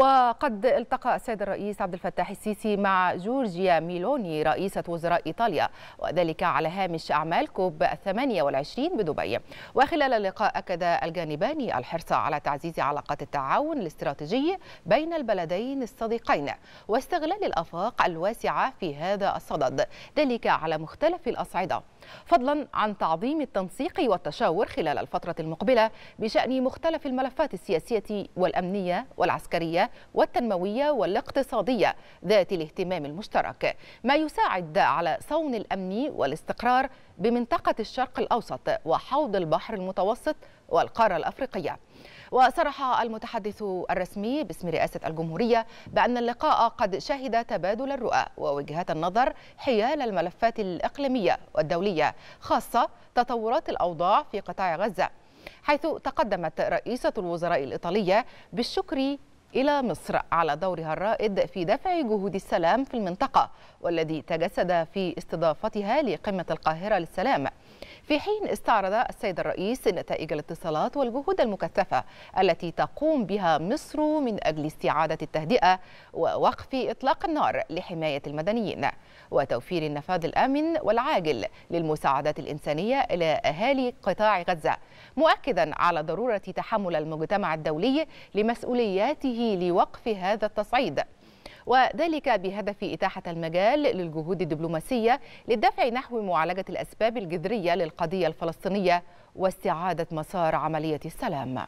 وقد التقى السيد الرئيس عبد الفتاح السيسي مع جورجيا ميلوني رئيسة وزراء إيطاليا وذلك على هامش أعمال كوب 28 بدبي وخلال اللقاء أكد الجانبان الحرص على تعزيز علاقات التعاون الاستراتيجي بين البلدين الصديقين واستغلال الآفاق الواسعة في هذا الصدد ذلك على مختلف الأصعدة فضلا عن تعظيم التنسيق والتشاور خلال الفترة المقبلة بشأن مختلف الملفات السياسية والأمنية والعسكرية والتنموية والاقتصادية ذات الاهتمام المشترك ما يساعد على صون الأمن والاستقرار بمنطقة الشرق الأوسط وحوض البحر المتوسط والقارة الأفريقية وصرح المتحدث الرسمي باسم رئاسة الجمهورية بأن اللقاء قد شهد تبادل الرؤى ووجهات النظر حيال الملفات الإقليمية والدولية خاصة تطورات الأوضاع في قطاع غزة حيث تقدمت رئيسة الوزراء الإيطالية بالشكر إلى مصر على دورها الرائد في دفع جهود السلام في المنطقة والذي تجسد في استضافتها لقمة القاهرة للسلام في حين استعرض السيد الرئيس نتائج الاتصالات والجهود المكثفة التي تقوم بها مصر من أجل استعادة التهدئة ووقف إطلاق النار لحماية المدنيين وتوفير النفاذ الآمن والعاجل للمساعدات الإنسانية إلى أهالي قطاع غزة مؤكدا على ضرورة تحمل المجتمع الدولي لمسؤولياته لوقف هذا التصعيد وذلك بهدف إتاحة المجال للجهود الدبلوماسية للدفع نحو معالجة الأسباب الجذرية للقضية الفلسطينية واستعادة مسار عملية السلام